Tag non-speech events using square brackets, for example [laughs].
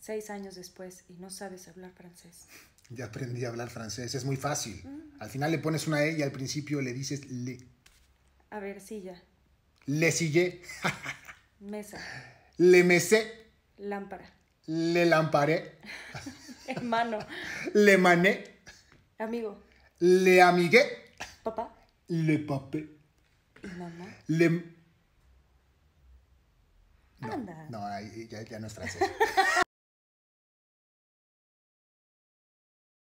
seis años después y no sabes hablar francés. Ya aprendí a hablar francés, es muy fácil. Mm. Al final le pones una E y al principio le dices le. A ver, silla. Le sillé. Mesa. Le mesé. Lámpara. Le lamparé. [laughs] Hermano. Le mané. Amigo. Le amigué. Papá. Le papé. mamá? Le... No, ya, ya no es francés. [laughs]